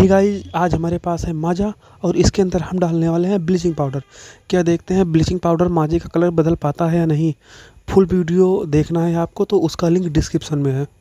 जी guys आज हमारे पास है माजा और इसके अंदर हम डालने वाले हैं ब्लीचिंग पाउडर क्या देखते हैं ब्लीचिंग पाउडर माजे का कलर बदल पाता है या नहीं फुल वीडियो देखना है आपको तो उसका लिंक डिस्क्रिप्शन में है